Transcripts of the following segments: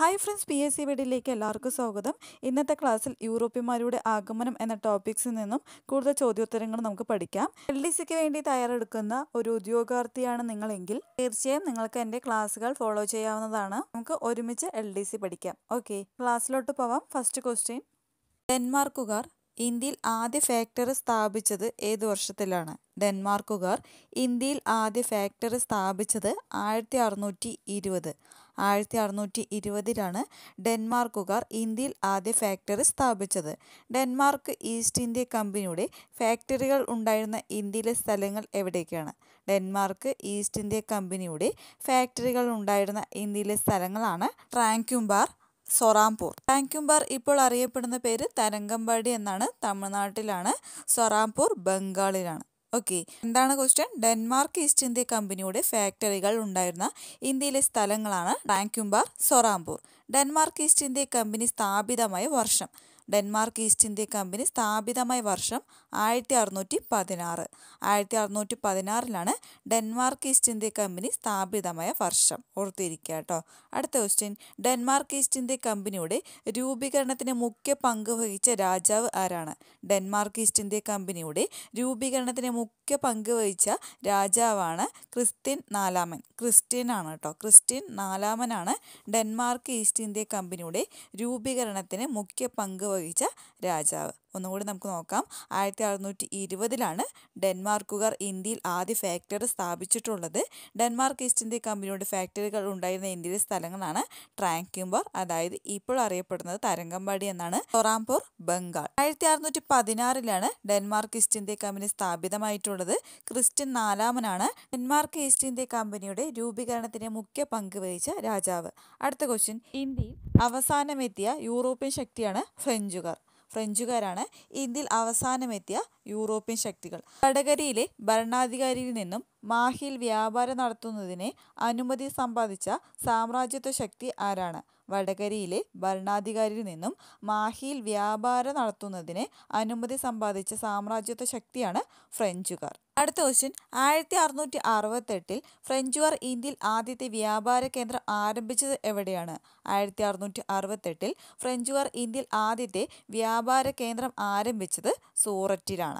hi friends P S C വീഡിയോയിലേക്ക് എല്ലാവർക്കും സ്വാഗതം ഇന്നത്തെ ക്ലാസ്സിൽ യൂറോപ്യന്മാരുടെ ആഗമനം എന്ന ടോപ്പിക്സിൽ നിന്നും കൂടുതൽ ചോദ്യോത്തരങ്ങൾ നമുക്ക് പഠിക്കാം എൽ ഡി സിക്ക് വേണ്ടി തയ്യാറെടുക്കുന്ന ഒരു ഉദ്യോഗാർത്ഥിയാണ് നിങ്ങളെങ്കിൽ തീർച്ചയായും നിങ്ങൾക്ക് എൻ്റെ ക്ലാസ്സുകൾ ഫോളോ ചെയ്യാവുന്നതാണ് നമുക്ക് ഒരുമിച്ച് എൽ ഡി സി പഠിക്കാം ഓക്കെ ക്ലാസ്സിലോട്ട് പോവാം ഫസ്റ്റ് ക്വസ്റ്റ്യൻ ഡെൻമാർക്കുകാർ ഇന്ത്യയിൽ ആദ്യ ഫാക്ടറി സ്ഥാപിച്ചത് ഏത് വർഷത്തിലാണ് ഡെൻമാർക്കുകാർ ഇന്ത്യയിൽ ആദ്യ ഫാക്ടറി സ്ഥാപിച്ചത് ആയിരത്തി അറുന്നൂറ്റി ഇരുപത് ആയിരത്തി അറുന്നൂറ്റി ഇരുപതിലാണ് ഡെൻമാർക്കുകാർ ഇന്ത്യയിൽ ആദ്യ ഫാക്ടറി സ്ഥാപിച്ചത് ഡെൻമാർക്ക് ഈസ്റ്റ് ഇന്ത്യ കമ്പനിയുടെ ഫാക്ടറികൾ ഉണ്ടായിരുന്ന ഇന്ത്യയിലെ സ്ഥലങ്ങൾ എവിടേക്കാണ് ഡെൻമാർക്ക് ഈസ്റ്റ് ഇന്ത്യ കമ്പനിയുടെ ഫാക്ടറികൾ ഉണ്ടായിരുന്ന ഇന്ത്യയിലെ സ്ഥലങ്ങളാണ് ട്രാങ്ക്യുംബാർ സൊറാംപൂർ ടാങ്കുംബാർ ഇപ്പോൾ അറിയപ്പെടുന്ന പേര് തരംഗമ്പാടി എന്നാണ് തമിഴ്നാട്ടിലാണ് സൊറാംപൂർ ബംഗാളിലാണ് ഓക്കെ എന്താണ് ക്വസ്റ്റ്യൻ ഡെൻമാർക്ക് ഈസ്റ്റ് ഇന്ത്യ കമ്പനിയുടെ ഫാക്ടറികൾ ഉണ്ടായിരുന്ന ഇന്ത്യയിലെ സ്ഥലങ്ങളാണ് Tranquebar Serampore Denmark east India company സ്ഥാപിതമായ വർഷം ഡെൻമാർക്ക് ഈസ്റ്റ് ഇന്ത്യ കമ്പനി സ്ഥാപിതമായ വർഷം ആയിരത്തി അറുന്നൂറ്റി പതിനാറ് ആയിരത്തി അറുന്നൂറ്റി പതിനാറിലാണ് ഡെൻമാർക്ക് ഈസ്റ്റ് ഇന്ത്യ കമ്പനി സ്ഥാപിതമായ വർഷം ഓർത്തിരിക്കുക കേട്ടോ അടുത്ത ക്വസ്റ്റ്യൻ ഡെൻമാർക്ക് ഈസ്റ്റ് ഇന്ത്യ കമ്പനിയുടെ രൂപീകരണത്തിന് മുഖ്യ പങ്ക് വഹിച്ച രാജാവ് ആരാണ് ഡെൻമാർക്ക് ഈസ്റ്റ് ഇന്ത്യ കമ്പനിയുടെ രൂപീകരണത്തിന് മുഖ്യ പങ്ക് വഹിച്ച രാജാവാണ് ക്രിസ്ത്യൻ നാലാമൻ ക്രിസ്ത്യൻ ആണ് കേട്ടോ ക്രിസ്ത്യൻ നാലാമനാണ് ഡെൻമാർക്ക് ഈസ്റ്റ് ഇന്ത്യ കമ്പനിയുടെ രൂപീകരണത്തിന് മുഖ്യ പങ്ക് അനുഭവിച്ച രാജാവ് ഒന്നുകൂടി നമുക്ക് നോക്കാം ആയിരത്തി അറുന്നൂറ്റി ഇരുപതിലാണ് ഡെൻമാർക്കുകാർ ഇന്ത്യയിൽ ആദ്യ ഫാക്ടറി സ്ഥാപിച്ചിട്ടുള്ളത് ഡെൻമാർക്ക് ഈസ്റ്റ് ഇന്ത്യ കമ്പനിയുടെ ഫാക്ടറികൾ ഉണ്ടായിരുന്ന ഇന്ത്യയിലെ സ്ഥലങ്ങളാണ് ട്രാങ്കിംബർ അതായത് ഇപ്പോൾ അറിയപ്പെടുന്നത് തരംഗമ്പാടി എന്നാണ് തൊറാംപൂർ ബംഗാൾ ആയിരത്തി അറുന്നൂറ്റി പതിനാറിലാണ് ഡെൻമാർക്ക് ഈസ്റ്റ് ഇന്ത്യ കമ്പനി സ്ഥാപിതമായിട്ടുള്ളത് ക്രിസ്ത്യൻ നാലാമനാണ് ഡെൻമാർക്ക് ഈസ്റ്റ് ഇന്ത്യ കമ്പനിയുടെ രൂപീകരണത്തിന് മുഖ്യ പങ്ക് വഹിച്ച രാജാവ് അടുത്ത ക്വസ്റ്റ്യൻ ഇന്ത്യയിൽ അവസാനമെത്തിയ യൂറോപ്യൻ ശക്തിയാണ് ഫ്രഞ്ചുകാർ ഫ്രഞ്ചുകാരാണ് ഇന്ത്യയിൽ അവസാനമെത്തിയ യൂറോപ്യൻ ശക്തികൾ വടകരയിലെ ഭരണാധികാരിയിൽ നിന്നും മാഹിയിൽ വ്യാപാരം നടത്തുന്നതിന് അനുമതി സമ്പാദിച്ച സാമ്രാജ്യത്വ ശക്തി ആരാണ് വടകരയിലെ ഭരണാധികാരിയിൽ നിന്നും മാഹിയിൽ വ്യാപാരം നടത്തുന്നതിന് അനുമതി സമ്പാദിച്ച സാമ്രാജ്യത്വ ശക്തിയാണ് ഫ്രഞ്ചുകാർ അടുത്ത ക്വസ്റ്റ്യൻ ആയിരത്തി അറുന്നൂറ്റി അറുപത്തെട്ടിൽ ഫ്രഞ്ചുകാർ ഇന്ത്യയിൽ ആദ്യത്തെ വ്യാപാര കേന്ദ്രം ആരംഭിച്ചത് എവിടെയാണ് ആയിരത്തി അറുന്നൂറ്റി അറുപത്തെട്ടിൽ ഫ്രഞ്ചുകാർ ഇന്ത്യയിൽ ആദ്യത്തെ വ്യാപാര കേന്ദ്രം ആരംഭിച്ചത് സൂററ്റിലാണ്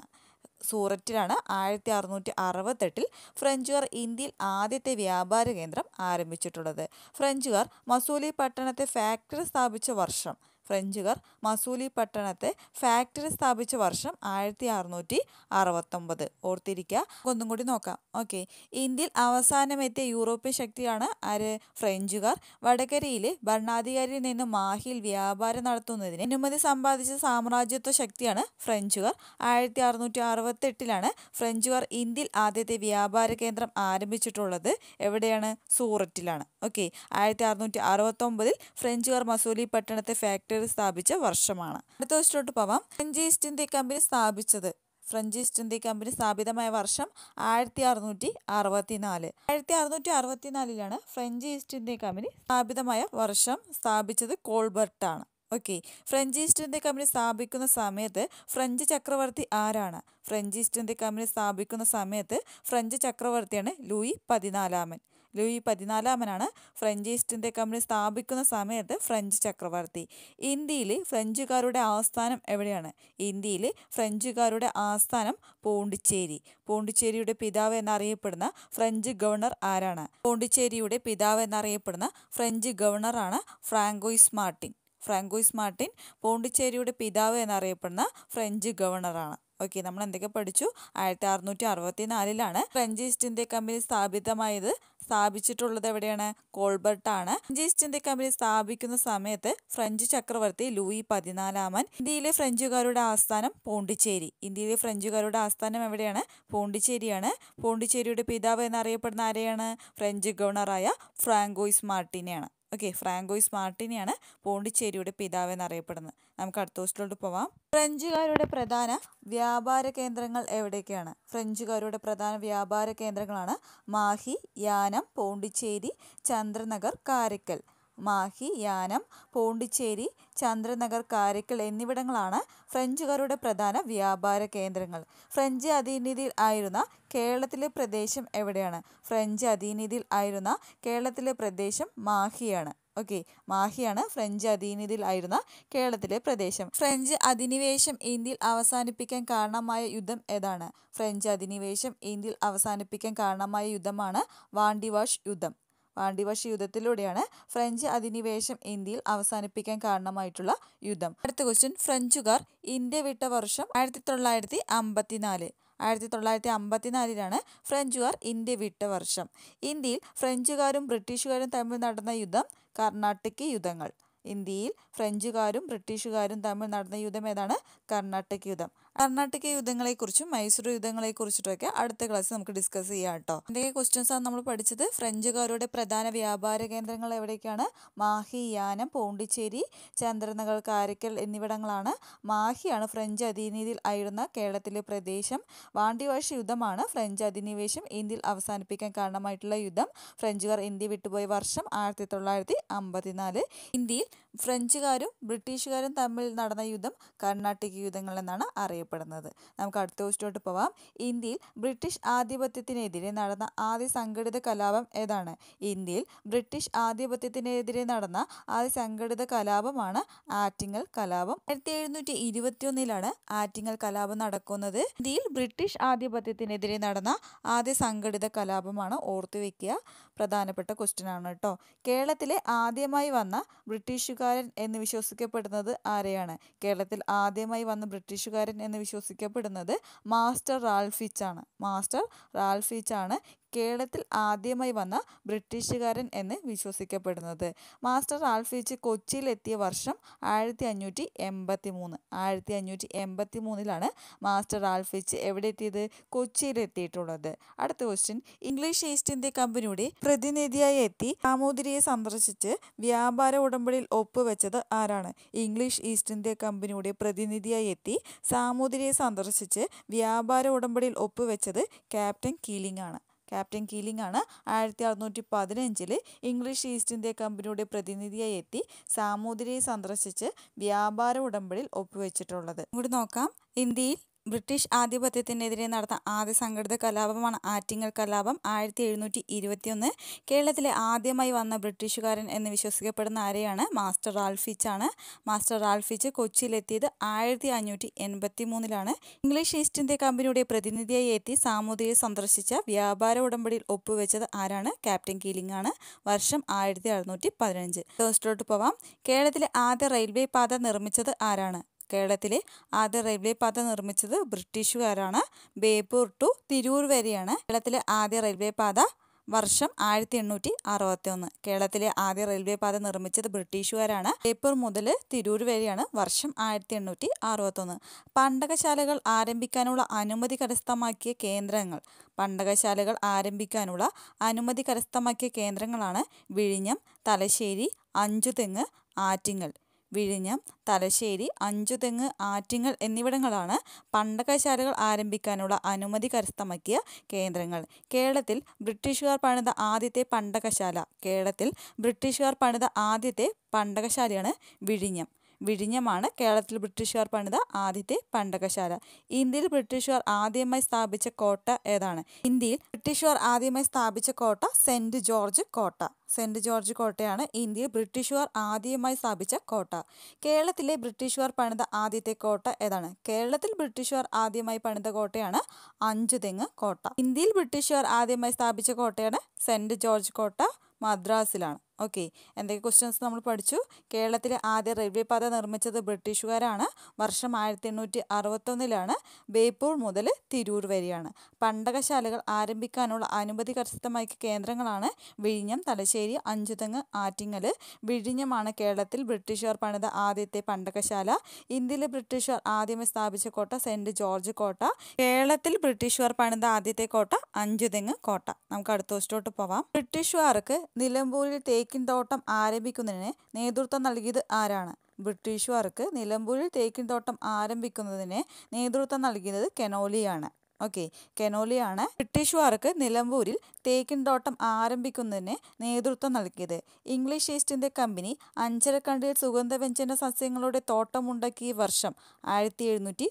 സൂററ്റിലാണ് ആയിരത്തി അറുന്നൂറ്റി അറുപത്തെട്ടിൽ ഫ്രഞ്ചുകാർ ഇന്ത്യയിൽ ആദ്യത്തെ വ്യാപാര കേന്ദ്രം ആരംഭിച്ചിട്ടുള്ളത് ഫ്രഞ്ചുകാർ മസൂലി പട്ടണത്തെ ഫാക്ടറി സ്ഥാപിച്ച വർഷം ഫ്രഞ്ചുകാർ മസൂലി പട്ടണത്തെ ഫാക്ടറി സ്ഥാപിച്ച വർഷം ആയിരത്തി അറുന്നൂറ്റി അറുപത്തൊമ്പത് ഓർത്തിരിക്കുക ഒന്നും കൂടി നോക്കാം ഓക്കെ ഇന്ത്യയിൽ അവസാനമെത്തിയ യൂറോപ്യൻ ശക്തിയാണ് ആര് ഫ്രഞ്ചുകാർ വടകരയിലെ ഭരണാധികാരിയിൽ നിന്ന് മാഹിയിൽ വ്യാപാരം നടത്തുന്നതിന് അനുമതി സമ്പാദിച്ച സാമ്രാജ്യത്വ ശക്തിയാണ് ഫ്രഞ്ചുകാർ ആയിരത്തി അറുന്നൂറ്റി അറുപത്തെട്ടിലാണ് ഫ്രഞ്ചുകാർ ഇന്ത്യയിൽ ആദ്യത്തെ വ്യാപാര കേന്ദ്രം ആരംഭിച്ചിട്ടുള്ളത് എവിടെയാണ് സൂററ്റിലാണ് ഓക്കെ ആയിരത്തി അറുന്നൂറ്റി അറുപത്തൊമ്പതിൽ ഫ്രഞ്ചുകാർ മസൂലി പട്ടണത്തെ ഫാക്ടറി ഓസ്ട്രേലിയയിൽ സ്ഥാപിച്ച വർഷമാണ് അടുത്ത ദിവസത്തോട്ട് പോവാം ഫ്രഞ്ച് ഈസ്റ്റ് ഇന്ത്യ കമ്പനി സ്ഥാപിച്ചത് ഫ്രഞ്ച് ഈസ്റ്റ് ഇന്ത്യ കമ്പനി സ്ഥാപിതമായ വർഷം ആയിരത്തി അറുന്നൂറ്റി നാല് ആയിരത്തി അറുന്നൂറ്റി നാലിലാണ് ഫ്രഞ്ച് ഈസ്റ്റ് ഇന്ത്യ കമ്പനി സ്ഥാപിതമായ വർഷം സ്ഥാപിച്ചത് കോൾബർട്ടാണ് okay French east India company സ്ഥാപിക്കുന്ന സമയത്ത് ഫ്രഞ്ച് ചക്രവർത്തി ആരാണ് ഫ്രഞ്ച് ഈസ്റ്റ് ഇന്ത്യ കമ്പനി സ്ഥാപിക്കുന്ന സമയത്ത് ഫ്രഞ്ച് ചക്രവർത്തിയാണ് ലൂയി പതിനാലാമൻ ലൂയി പതിനാലാമനാണ് ഫ്രഞ്ച് ഈസ്റ്റ് ഇന്ത്യ കമ്പനി സ്ഥാപിക്കുന്ന സമയത്ത് ഫ്രഞ്ച് ചക്രവർത്തി ഇന്ത്യയിൽ ഫ്രഞ്ചുകാരുടെ ആസ്ഥാനം എവിടെയാണ് ഇന്ത്യയിൽ ഫ്രഞ്ചുകാരുടെ ആസ്ഥാനം പോണ്ടിച്ചേരി പോണ്ടിച്ചേരിയുടെ പിതാവ് എന്നറിയപ്പെടുന്ന ഫ്രഞ്ച് ഗവർണർ ആരാണ് പോണ്ടിച്ചേരിയുടെ പിതാവ് എന്നറിയപ്പെടുന്ന ഫ്രഞ്ച് ഗവർണറാണ് ഫ്രാങ്കോയിസ് മാർട്ടിൻ ഫ്രാങ്കോയിസ് മാർട്ടിൻ പോണ്ടിച്ചേരിയുടെ പിതാവ് എന്നറിയപ്പെടുന്ന ഫ്രഞ്ച് ഗവർണറാണ് ഓക്കെ നമ്മൾ എന്തൊക്കെ പഠിച്ചു ആയിരത്തി അറുന്നൂറ്റി അറുപത്തി നാലിലാണ് ഫ്രഞ്ച് ഈസ്റ്റ് ഇന്ത്യ കമ്പനി സ്ഥാപിതമായത് സ്ഥാപിച്ചിട്ടുള്ളത് എവിടെയാണ് കോൾബർട്ടാണ് ഫ്രഞ്ച് ഈസ്റ്റ് ഇന്ത്യ കമ്പനി സ്ഥാപിക്കുന്ന സമയത്ത് ഫ്രഞ്ച് ചക്രവർത്തി ലൂയി പതിനാലാമൻ ഇന്ത്യയിലെ ഫ്രഞ്ചുകാരുടെ ആസ്ഥാനം പോണ്ടിച്ചേരി ഇന്ത്യയിലെ ഫ്രഞ്ചുകാരുടെ ആസ്ഥാനം എവിടെയാണ് പോണ്ടിച്ചേരിയാണ് പോണ്ടിച്ചേരിയുടെ പിതാവ് എന്നറിയപ്പെടുന്ന ആരെയാണ് ഫ്രഞ്ച് ഗവർണറായ ഫ്രാങ്കോയിസ് മാർട്ടിനെയാണ് ഓക്കെ ഫ്രാങ്കോയിസ് മാർട്ടിനെയാണ് പോണ്ടിച്ചേരിയുടെ പിതാവ് എന്നറിയപ്പെടുന്നത് നമുക്ക് അടുത്ത ദിവസത്തിലോട്ട് പോവാം ഫ്രഞ്ചുകാരുടെ പ്രധാന വ്യാപാര കേന്ദ്രങ്ങൾ എവിടെയൊക്കെയാണ് ഫ്രഞ്ചുകാരുടെ പ്രധാന വ്യാപാര കേന്ദ്രങ്ങളാണ് മാഹി യാനം പോണ്ടിച്ചേരി ചന്ദ്രനഗർ കാരക്കൽ മാഹി യാനം പോണ്ടിച്ചേരി ചന്ദ്രനഗർ കാരക്കൽ എന്നിവിടങ്ങളാണ് ഫ്രഞ്ചുകാരുടെ പ്രധാന വ്യാപാര കേന്ദ്രങ്ങൾ ഫ്രഞ്ച് അധീനതയിൽ ആയിരുന്ന കേരളത്തിലെ പ്രദേശം എവിടെയാണ് ഫ്രഞ്ച് അധീനതയിൽ ആയിരുന്ന കേരളത്തിലെ പ്രദേശം മാഹിയാണ് ഓക്കെ മാഹിയാണ് ഫ്രഞ്ച് അധീനതയിൽ ആയിരുന്ന കേരളത്തിലെ പ്രദേശം ഫ്രഞ്ച് അധിനിവേശം ഇന്ത്യയിൽ അവസാനിപ്പിക്കാൻ കാരണമായ യുദ്ധം ഏതാണ് ഫ്രഞ്ച് അധിനിവേശം ഇന്ത്യയിൽ അവസാനിപ്പിക്കാൻ കാരണമായ യുദ്ധമാണ് വാണ്ടിവാഷ് യുദ്ധം പാണ്ഡിവശ യുദ്ധത്തിലൂടെയാണ് ഫ്രഞ്ച് അധിനിവേശം ഇന്ത്യയിൽ അവസാനിപ്പിക്കാൻ കാരണമായിട്ടുള്ള യുദ്ധം അടുത്ത ക്വസ്റ്റ്യൻ ഫ്രഞ്ചുകാർ ഇന്ത്യ വിട്ട വർഷം ആയിരത്തി തൊള്ളായിരത്തി അമ്പത്തിനാല് ആയിരത്തി തൊള്ളായിരത്തി അമ്പത്തിനാലിലാണ് ഫ്രഞ്ചുകാർ ഇന്ത്യ വിട്ട വർഷം ഇന്ത്യയിൽ ഫ്രഞ്ചുകാരും ബ്രിട്ടീഷുകാരും തമ്മിൽ നടന്ന യുദ്ധം കർണാട്ടിക് യുദ്ധങ്ങൾ ഇന്ത്യയിൽ ഫ്രഞ്ചുകാരും ബ്രിട്ടീഷുകാരും തമ്മിൽ നടന്ന യുദ്ധം ഏതാണ് കർണാട്ടിക് യുദ്ധം കർണാടക യുദ്ധങ്ങളെക്കുറിച്ചും മൈസൂർ യുദ്ധങ്ങളെക്കുറിച്ചിട്ടൊക്കെ അടുത്ത ക്ലാസ്സിൽ നമുക്ക് ഡിസ്കസ് ചെയ്യാം കേട്ടോ എന്തൊക്കെ ആണ് നമ്മൾ പഠിച്ചത് ഫ്രഞ്ചുകാരുടെ പ്രധാന വ്യാപാര കേന്ദ്രങ്ങൾ എവിടേക്കാണ് മാഹി യാനം പോണ്ടിച്ചേരി ചന്ദ്രനഗർ കാരക്കൽ എന്നിവിടങ്ങളാണ് മാഹിയാണ് ഫ്രഞ്ച് അധീനതയിൽ ആയിരുന്ന കേരളത്തിലെ പ്രദേശം വാണ്ടിവാഴ്ച യുദ്ധമാണ് ഫ്രഞ്ച് അധിനിവേശം ഇന്ത്യയിൽ അവസാനിപ്പിക്കാൻ കാരണമായിട്ടുള്ള യുദ്ധം ഫ്രഞ്ചുകാർ ഇന്ത്യ വിട്ടുപോയ വർഷം ആയിരത്തി തൊള്ളായിരത്തി അമ്പത്തിനാല് ഇന്ത്യയിൽ ഫ്രഞ്ചുകാരും ബ്രിട്ടീഷുകാരും തമ്മിൽ നടന്ന യുദ്ധം കർണാട്ടിക് യുദ്ധങ്ങൾ എന്നാണ് അറിയപ്പെടുന്നത് നമുക്ക് അടുത്ത ക്വസ്റ്റ്യോട്ട് പോവാം ഇന്ത്യയിൽ ബ്രിട്ടീഷ് ആധിപത്യത്തിനെതിരെ നടന്ന ആദ്യ സംഘടിത കലാപം ഏതാണ് ഇന്ത്യയിൽ ബ്രിട്ടീഷ് ആധിപത്യത്തിനെതിരെ നടന്ന ആദ്യ സംഘടിത കലാപമാണ് ആറ്റിങ്ങൽ കലാപം ആയിരത്തി എഴുന്നൂറ്റി ഇരുപത്തിയൊന്നിലാണ് ആറ്റിങ്ങൽ കലാപം നടക്കുന്നത് ഇന്ത്യയിൽ ബ്രിട്ടീഷ് ആധിപത്യത്തിനെതിരെ നടന്ന ആദ്യ സംഘടിത കലാപമാണ് ഓർത്തുവെക്കുക വെക്കുക പ്രധാനപ്പെട്ട ക്വസ്റ്റ്യൻ ആണ് കേട്ടോ കേരളത്തിലെ ആദ്യമായി വന്ന ബ്രിട്ടീഷുകാർ ബ്രിട്ടീഷുകാരൻ എന്ന് വിശ്വസിക്കപ്പെടുന്നത് ആരെയാണ് കേരളത്തിൽ ആദ്യമായി വന്ന ബ്രിട്ടീഷുകാരൻ എന്ന് വിശ്വസിക്കപ്പെടുന്നത് മാസ്റ്റർ റാൽഫിച്ചാണ് മാസ്റ്റർ റാൽഫിച്ചാണ് കേരളത്തിൽ ആദ്യമായി വന്ന ബ്രിട്ടീഷുകാരൻ എന്ന് വിശ്വസിക്കപ്പെടുന്നത് മാസ്റ്റർ ആൽഫീച്ച് കൊച്ചിയിൽ എത്തിയ വർഷം ആയിരത്തി അഞ്ഞൂറ്റി എൺപത്തി മൂന്ന് ആയിരത്തി അഞ്ഞൂറ്റി എൺപത്തി മൂന്നിലാണ് മാസ്റ്റർ ആൽഫീച്ച് എവിടെ എത്തിയത് കൊച്ചിയിൽ എത്തിയിട്ടുള്ളത് അടുത്ത ക്വസ്റ്റ്യൻ ഇംഗ്ലീഷ് ഈസ്റ്റ് ഇന്ത്യ കമ്പനിയുടെ പ്രതിനിധിയായി എത്തി സാമൂതിരിയെ സന്ദർശിച്ച് വ്യാപാര ഉടമ്പടിയിൽ ഒപ്പുവെച്ചത് ആരാണ് ഇംഗ്ലീഷ് ഈസ്റ്റ് ഇന്ത്യ കമ്പനിയുടെ പ്രതിനിധിയായി എത്തി സാമൂതിരിയെ സന്ദർശിച്ച് വ്യാപാര ഉടമ്പടിയിൽ ഒപ്പുവെച്ചത് ക്യാപ്റ്റൻ കീലിംഗ് ആണ് ക്യാപ്റ്റൻ കീലിംഗ് ആണ് ആയിരത്തി അറുന്നൂറ്റി പതിനഞ്ചിൽ ഇംഗ്ലീഷ് ഈസ്റ്റ് ഇന്ത്യ കമ്പനിയുടെ പ്രതിനിധിയായി എത്തി സാമൂതിരിയെ സന്ദർശിച്ച് വ്യാപാര ഉടമ്പടിയിൽ ഒപ്പുവെച്ചിട്ടുള്ളത് ഇങ്ങോട്ട് നോക്കാം ഇന്ത്യയിൽ ബ്രിട്ടീഷ് ആധിപത്യത്തിനെതിരെ നടന്ന ആദ്യ സംഘടിത കലാപമാണ് ആറ്റിങ്ങൽ കലാപം ആയിരത്തി എഴുന്നൂറ്റി ഇരുപത്തിയൊന്ന് കേരളത്തിലെ ആദ്യമായി വന്ന ബ്രിട്ടീഷുകാരൻ എന്ന് വിശ്വസിക്കപ്പെടുന്ന ആരെയാണ് മാസ്റ്റർ റാൽഫിച്ചാണ് മാസ്റ്റർ റാൽഫിച്ച് കൊച്ചിയിലെത്തിയത് ആയിരത്തി അഞ്ഞൂറ്റി എൺപത്തി മൂന്നിലാണ് ഇംഗ്ലീഷ് ഈസ്റ്റ് ഇന്ത്യ കമ്പനിയുടെ പ്രതിനിധിയായി എത്തി സാമൂതിരിയെ സന്ദർശിച്ച വ്യാപാര ഉടമ്പടിയിൽ ഒപ്പുവെച്ചത് ആരാണ് ക്യാപ്റ്റൻ കീലിംഗ് ആണ് വർഷം ആയിരത്തി അറുന്നൂറ്റി പതിനഞ്ച് പോവാം കേരളത്തിലെ ആദ്യ റെയിൽവേ പാത നിർമ്മിച്ചത് ആരാണ് കേരളത്തിലെ ആദ്യ റെയിൽവേ പാത നിർമ്മിച്ചത് ബ്രിട്ടീഷുകാരാണ് ബേപ്പൂർ ടു തിരൂർ വരെയാണ് കേരളത്തിലെ ആദ്യ റെയിൽവേ പാത വർഷം ആയിരത്തി എണ്ണൂറ്റി അറുപത്തി ഒന്ന് കേരളത്തിലെ ആദ്യ റെയിൽവേ പാത നിർമ്മിച്ചത് ബ്രിട്ടീഷുകാരാണ് ബേപ്പൂർ മുതൽ തിരൂർ വരെയാണ് വർഷം ആയിരത്തി എണ്ണൂറ്റി ഒന്ന് പണ്ടകശാലകൾ ആരംഭിക്കാനുള്ള അനുമതി കരസ്ഥമാക്കിയ കേന്ദ്രങ്ങൾ പണ്ടകശാലകൾ ആരംഭിക്കാനുള്ള അനുമതി കരസ്ഥമാക്കിയ കേന്ദ്രങ്ങളാണ് വിഴിഞ്ഞം തലശ്ശേരി അഞ്ചുതെങ്ങ് ആറ്റിങ്ങൽ വിഴിഞ്ഞം തലശ്ശേരി അഞ്ചുതെങ്ങ് ആറ്റിങ്ങൽ എന്നിവിടങ്ങളാണ് പണ്ടകശാലകൾ ആരംഭിക്കാനുള്ള അനുമതി കരസ്ഥമാക്കിയ കേന്ദ്രങ്ങൾ കേരളത്തിൽ ബ്രിട്ടീഷുകാർ പണിത ആദ്യത്തെ പണ്ടകശാല കേരളത്തിൽ ബ്രിട്ടീഷുകാർ പണിത ആദ്യത്തെ പണ്ടകശാലയാണ് വിഴിഞ്ഞം വിഴിഞ്ഞമാണ് കേരളത്തിൽ ബ്രിട്ടീഷുകാർ പണിത ആദ്യത്തെ പണ്ടകശാല ഇന്ത്യയിൽ ബ്രിട്ടീഷുകാർ ആദ്യമായി സ്ഥാപിച്ച കോട്ട ഏതാണ് ഇന്ത്യയിൽ ബ്രിട്ടീഷുകാർ ആദ്യമായി സ്ഥാപിച്ച കോട്ട സെന്റ് ജോർജ് കോട്ട സെന്റ് ജോർജ് കോട്ടയാണ് ഇന്ത്യയിൽ ബ്രിട്ടീഷുകാർ ആദ്യമായി സ്ഥാപിച്ച കോട്ട കേരളത്തിലെ ബ്രിട്ടീഷുകാർ പണിത ആദ്യത്തെ കോട്ട ഏതാണ് കേരളത്തിൽ ബ്രിട്ടീഷുകാർ ആദ്യമായി പണിത കോട്ടയാണ് അഞ്ചുതെങ്ങ് കോട്ട ഇന്ത്യയിൽ ബ്രിട്ടീഷുകാർ ആദ്യമായി സ്ഥാപിച്ച കോട്ടയാണ് സെന്റ് ജോർജ് കോട്ട മദ്രാസിലാണ് ഓക്കെ എന്തൊക്കെ ക്വസ്റ്റ്യൻസ് നമ്മൾ പഠിച്ചു കേരളത്തിലെ ആദ്യ റെയിൽവേ പാത നിർമ്മിച്ചത് ബ്രിട്ടീഷുകാരാണ് വർഷം ആയിരത്തി എണ്ണൂറ്റി അറുപത്തൊന്നിലാണ് ബേപ്പൂർ മുതൽ തിരൂർ വരെയാണ് പണ്ടകശാലകൾ ആരംഭിക്കാനുള്ള അനുമതി കരസ്ഥമാക്കിയ കേന്ദ്രങ്ങളാണ് വിഴിഞ്ഞം തലശ്ശേരി അഞ്ചുതെങ്ങ് ആറ്റിങ്ങൽ വിഴിഞ്ഞമാണ് കേരളത്തിൽ ബ്രിട്ടീഷുകാർ പണിത ആദ്യത്തെ പണ്ടകശാല ഇന്ത്യയിലെ ബ്രിട്ടീഷുകാർ ആദ്യമേ സ്ഥാപിച്ച കോട്ട സെൻറ്റ് ജോർജ് കോട്ട കേരളത്തിൽ ബ്രിട്ടീഷുകാർ പണിത ആദ്യത്തെ കോട്ട അഞ്ചുതെങ്ങ് കോട്ട നമുക്ക് അടുത്ത ദിവസത്തോട്ട് പോവാം ബ്രിട്ടീഷുകാർക്ക് നിലമ്പൂരിൽ തേക്ക് തേക്കിൻ തോട്ടം ആരംഭിക്കുന്നതിന് നേതൃത്വം നൽകിയത് ആരാണ് ബ്രിട്ടീഷുകാർക്ക് നിലമ്പൂരിൽ തേക്കിൻ തോട്ടം ആരംഭിക്കുന്നതിന് നേതൃത്വം നൽകിയത് കെനോലിയാണ് ഓക്കെ കെനോലിയാണ് ബ്രിട്ടീഷുകാർക്ക് നിലമ്പൂരിൽ തേക്കിൻ തോട്ടം ആരംഭിക്കുന്നതിന് നേതൃത്വം നൽകിയത് ഇംഗ്ലീഷ് ഈസ്റ്റ് ഇന്ത്യ കമ്പനി അഞ്ചരക്കണ്ടിയിൽ സുഗന്ധവ്യഞ്ജന സസ്യങ്ങളുടെ തോട്ടമുണ്ടാക്കിയ വർഷം ആയിരത്തി എഴുന്നൂറ്റി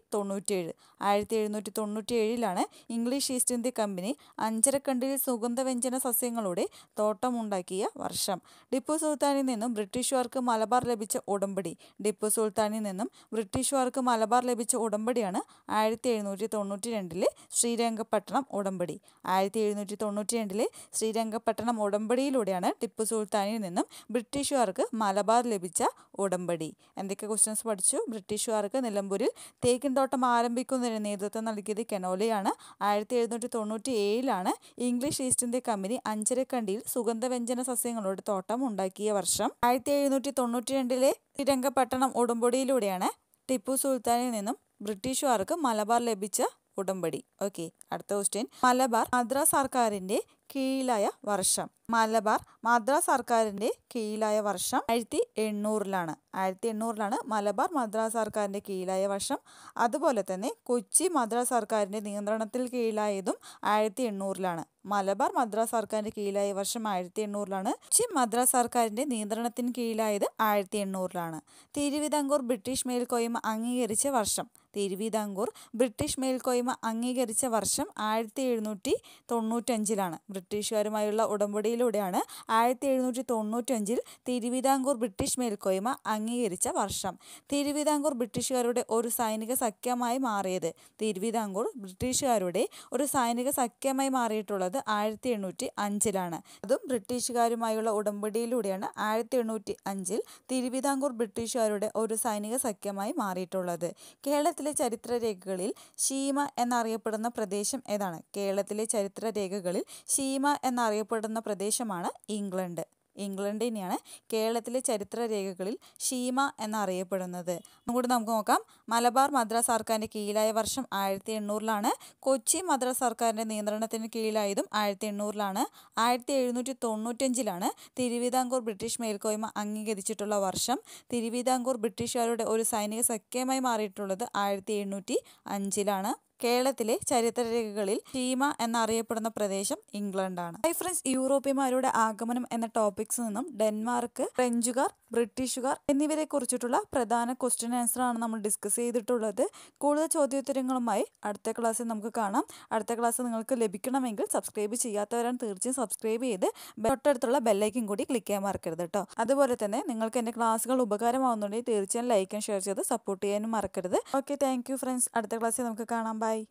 ഏഴ് ആയിരത്തി എഴുന്നൂറ്റി ഏഴിലാണ് ഇംഗ്ലീഷ് ഈസ്റ്റ് ഇന്ത്യ കമ്പനി അഞ്ചരക്കണ്ടിയിൽ സുഗന്ധവ്യഞ്ജന സസ്യങ്ങളുടെ തോട്ടമുണ്ടാക്കിയ വർഷം ടിപ്പു സുൽത്താനിൽ നിന്നും ബ്രിട്ടീഷുകാർക്ക് മലബാർ ലഭിച്ച ഉടമ്പടി ടിപ്പു സുൽത്താനിൽ നിന്നും ബ്രിട്ടീഷുകാർക്ക് മലബാർ ലഭിച്ച ഉടമ്പടിയാണ് ആയിരത്തി എഴുന്നൂറ്റി തൊണ്ണൂറ്റി രണ്ടിലെ ശ്രീരംഗപട്ടണം ഉടമ്പടി ആയിരത്തി എഴുന്നൂറ്റി തൊണ്ണൂറ്റി രണ്ടിലെ ശ്രീരംഗപട്ടണം ഉടമ്പടിയിലൂടെയാണ് ടിപ്പു സുൽത്താനിൽ നിന്നും ബ്രിട്ടീഷുകാർക്ക് മലബാർ ലഭിച്ച ഉടമ്പടി എന്തൊക്കെ ക്വസ്റ്റ്യൻസ് പഠിച്ചു ബ്രിട്ടീഷുകാർക്ക് നിലമ്പൂരിൽ തേക്കിൻ തോട്ടം ആരംഭിക്കുന്നതിന് നേതൃത്വം നൽകിയത് കെനോലയാണ് ആയിരത്തി എഴുന്നൂറ്റി തൊണ്ണൂറ്റി ഏഴിലാണ് ഇംഗ്ലീഷ് ഈസ്റ്റ് ഇന്ത്യ കമ്പനി അഞ്ചരക്കണ്ടിയിൽ സുഗന്ധവ്യഞ്ജന സസ്യങ്ങളുടെ തോട്ടം ഉണ്ടാക്കിയ വർഷം ആയിരത്തി എഴുന്നൂറ്റി തൊണ്ണൂറ്റി രണ്ടിലെ ശ്രീരംഗപട്ടണം ഉടമ്പടിയിലൂടെയാണ് ടിപ്പു സുൽത്താനിൽ നിന്നും ബ്രിട്ടീഷുകാർക്ക് മലബാർ ലഭിച്ച ഉടമ്പടി ഓക്കെ അടുത്ത ക്വസ്റ്റ്യൻ മലബാർ മദ്രാസ് സർക്കാരിൻ്റെ കീഴിലായ വർഷം മലബാർ മദ്രാസ് സർക്കാരിന്റെ കീഴിലായ വർഷം ആയിരത്തി എണ്ണൂറിലാണ് ആയിരത്തി എണ്ണൂറിലാണ് മലബാർ മദ്രാസ് സർക്കാരിന്റെ കീഴിലായ വർഷം അതുപോലെ തന്നെ കൊച്ചി മദ്രാസ് സർക്കാരിന്റെ നിയന്ത്രണത്തിൽ കീഴിലായതും ആയിരത്തി എണ്ണൂറിലാണ് മലബാർ മദ്രാസ് സർക്കാരിന്റെ കീഴിലായ വർഷം ആയിരത്തി എണ്ണൂറിലാണ് കൊച്ചി മദ്രാസ് സർക്കാരിന്റെ നിയന്ത്രണത്തിന് കീഴിലായത് ആയിരത്തി എണ്ണൂറിലാണ് തിരുവിതാംകൂർ ബ്രിട്ടീഷ് മേൽക്കോയ്മ അംഗീകരിച്ച വർഷം തിരുവിതാംകൂർ ബ്രിട്ടീഷ് മേൽക്കോയ്മ അംഗീകരിച്ച വർഷം ആയിരത്തി എഴുന്നൂറ്റി തൊണ്ണൂറ്റഞ്ചിലാണ് ബ്രിട്ടീഷുകാരുമായുള്ള ഉടമ്പടിയിൽ ഇതിലൂടെയാണ് ആയിരത്തി എഴുന്നൂറ്റി തൊണ്ണൂറ്റഞ്ചിൽ തിരുവിതാംകൂർ ബ്രിട്ടീഷ് മേൽക്കോയ്മ അംഗീകരിച്ച വർഷം തിരുവിതാംകൂർ ബ്രിട്ടീഷുകാരുടെ ഒരു സൈനിക സഖ്യമായി മാറിയത് തിരുവിതാംകൂർ ബ്രിട്ടീഷുകാരുടെ ഒരു സൈനിക സഖ്യമായി മാറിയിട്ടുള്ളത് ആയിരത്തി എണ്ണൂറ്റി അഞ്ചിലാണ് അതും ബ്രിട്ടീഷുകാരുമായുള്ള ഉടമ്പടിയിലൂടെയാണ് ആയിരത്തി എണ്ണൂറ്റി അഞ്ചിൽ തിരുവിതാംകൂർ ബ്രിട്ടീഷുകാരുടെ ഒരു സൈനിക സഖ്യമായി മാറിയിട്ടുള്ളത് കേരളത്തിലെ ചരിത്രരേഖകളിൽ ശീമ എന്നറിയപ്പെടുന്ന പ്രദേശം ഏതാണ് കേരളത്തിലെ ചരിത്രരേഖകളിൽ ശീമ എന്നറിയപ്പെടുന്ന പ്രദേശം പ്രദേശമാണ് ഇംഗ്ലണ്ട് ഇംഗ്ലണ്ടിനെയാണ് കേരളത്തിലെ ചരിത്ര രേഖകളിൽ ഷീമ എന്നറിയപ്പെടുന്നത് കൂടി നമുക്ക് നോക്കാം മലബാർ മദ്രാസ് സർക്കാരിൻ്റെ കീഴിലായ വർഷം ആയിരത്തി എണ്ണൂറിലാണ് കൊച്ചി മദ്രാസ് സർക്കാരിൻ്റെ നിയന്ത്രണത്തിന് കീഴിലായതും ആയിരത്തി എണ്ണൂറിലാണ് ആയിരത്തി എഴുന്നൂറ്റി തൊണ്ണൂറ്റഞ്ചിലാണ് തിരുവിതാംകൂർ ബ്രിട്ടീഷ് മേൽക്കോയ്മ അംഗീകരിച്ചിട്ടുള്ള വർഷം തിരുവിതാംകൂർ ബ്രിട്ടീഷുകാരുടെ ഒരു സൈനിക സഖ്യമായി മാറിയിട്ടുള്ളത് ആയിരത്തി എണ്ണൂറ്റി അഞ്ചിലാണ് കേരളത്തിലെ ചരിത്രരേഖകളിൽ ചീമ എന്നറിയപ്പെടുന്ന പ്രദേശം ഇംഗ്ലണ്ടാണ് ഹൈ ഫ്രണ്ട്സ് യൂറോപ്യന്മാരുടെ ആഗമനം എന്ന ടോപ്പിക്സ് നിന്നും ഡെൻമാർക്ക് ഫ്രഞ്ചുകാർ ബ്രിട്ടീഷുകാർ എന്നിവരെ കുറിച്ചിട്ടുള്ള പ്രധാന ക്വസ്റ്റ്യൻ ആൻസർ ആണ് നമ്മൾ ഡിസ്കസ് ചെയ്തിട്ടുള്ളത് കൂടുതൽ ചോദ്യോത്തരങ്ങളുമായി അടുത്ത ക്ലാസ്സിൽ നമുക്ക് കാണാം അടുത്ത ക്ലാസ് നിങ്ങൾക്ക് ലഭിക്കണമെങ്കിൽ സബ്സ്ക്രൈബ് ചെയ്യാത്തവരാണ് തീർച്ചയായും സബ്സ്ക്രൈബ് ചെയ്ത് തൊട്ടടുത്തുള്ള ബെല്ലൈക്കും കൂടി ക്ലിക്ക് ചെയ്യാൻ മറക്കരുത് കേട്ടോ അതുപോലെ തന്നെ നിങ്ങൾക്ക് എൻ്റെ ക്ലാസ്സുകൾ ഉപകാരമാവുന്നുണ്ടെങ്കിൽ തീർച്ചയായും ലൈക്ക് ഷെയർ ചെയ്ത് സപ്പോർട്ട് ചെയ്യാനും മറക്കരുത് ഓക്കെ താങ്ക് ഫ്രണ്ട്സ് അടുത്ത ക്ലാസ്സിൽ നമുക്ക് കാണാം হয়